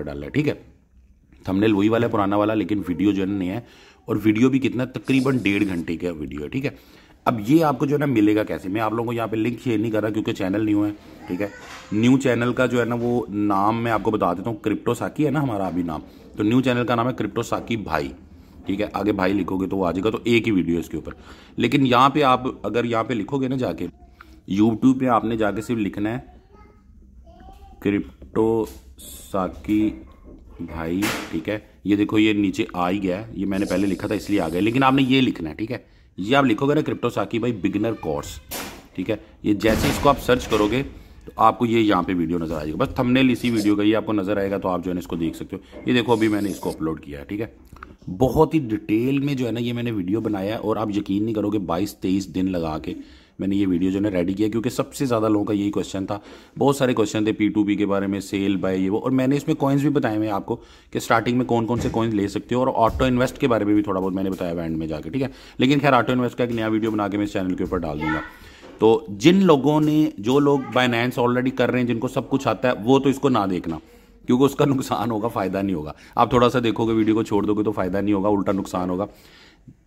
पर डालना है ठीक है थंबनेल वही वाला है पुराना वाला लेकिन वीडियो जो है नहीं है और वीडियो भी कितना तकरीबन डेढ़ घंटे का वीडियो है ठीक है अब ये आपको जो है ना मिलेगा कैसे मैं आप लोगों को यहाँ पे लिंक शेयर नहीं कर रहा क्योंकि चैनल न्यू है ठीक है न्यू चैनल का जो है ना वो नाम मैं आपको बता देता हूँ क्रिप्टो साकी है ना हमारा अभी नाम तो न्यू चैनल का नाम है क्रिप्टो साकी भाई ठीक है आगे भाई लिखोगे तो वो आ जाएगा तो एक ही वीडियो इसके ऊपर लेकिन यहाँ पे आप अगर यहाँ पे लिखोगे ना जाके यूट्यूब पे आपने जाके सिर्फ लिखना है क्रिप्टो साकी भाई ठीक है ये देखो ये नीचे आ ही गया ये मैंने पहले लिखा था इसलिए आ गया लेकिन आपने ये लिखना है ठीक है ये आप लिखोगे ना क्रिप्टो साकी भाई बिगनर कोर्स ठीक है ये जैसे इसको आप सर्च करोगे तो आपको ये यहाँ पे वीडियो नज़र आएगा बस थंबनेल इसी वीडियो का ये आपको नज़र आएगा तो आप जो है इसको देख सकते हो ये देखो अभी मैंने इसको अपलोड किया है ठीक है बहुत ही डिटेल में जो है ना ये मैंने वीडियो बनाया है और आप यकीन नहीं करोगे बाईस तेईस दिन लगा के मैंने ये वीडियो जो है रेडी किया क्योंकि सबसे ज़्यादा लोगों का यही क्वेश्चन था बहुत सारे क्वेश्चन थे पी के बारे में सेल बाय ये वो और मैंने इसमें कॉइन्स भी बताए हुए आपको कि स्टार्टिंग में कौन कौन से कॉइन्स ले सकते हो और ऑटो इन्वेस्ट के बारे में भी थोड़ा बहुत मैंने बताया एंड में जाकर ठीक है लेकिन खैर ऑटो इन्वेस्ट का एक नया वीडियो बना के मैं इस चैनल के ऊपर डाल दूंगा तो जिन लोगों ने जो लोग बाइनेंस ऑलरेडी कर रहे हैं जिनको सब कुछ आता है वो तो इसको ना देखना क्योंकि उसका नुकसान होगा फ़ायदा नहीं होगा आप थोड़ा सा देखोगे वीडियो को छोड़ दोगे तो फ़ायदा नहीं होगा उल्टा नुकसान होगा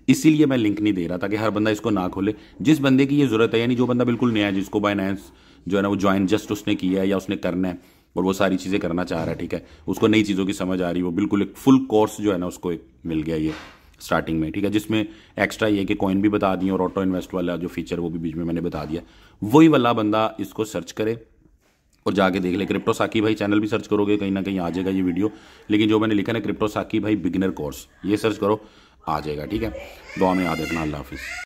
इसीलिए मैं लिंक नहीं दे रहा था कि हर बंदा इसको ना खोले जिस बंदे की ये जरूरत है यानी जो बंदा बिल्कुल नया है जिसको बाइनेंस जो है ना वो ज्वाइन जस्ट उसने किया है या उसने करना है और वो सारी चीज़ें करना चाह रहा है ठीक है उसको नई चीज़ों की समझ आ रही है वो बिल्कुल एक फुल कोर्स जो है ना उसको एक मिल गया ये स्टार्टिंग में ठीक है जिसमें एक्स्ट्रा ये कि कॉइन भी बता दिए और ऑटो इन्वेस्ट वाला जो फीचर वो भी बीच में मैंने बता दिया वही वाला बंदा इसको सर्च करे और जाके देख ले क्रिप्टो साकी भाई चैनल भी सर्च करोगे कहीं ना कहीं आ जाएगा ये वीडियो लेकिन जो मैंने लिखा ना क्रिप्टो साकी भाई बिगिनर कोर्स ये सर्च करो आ जाएगा ठीक है दुआ में याद रखना अल्लाह हाफिज़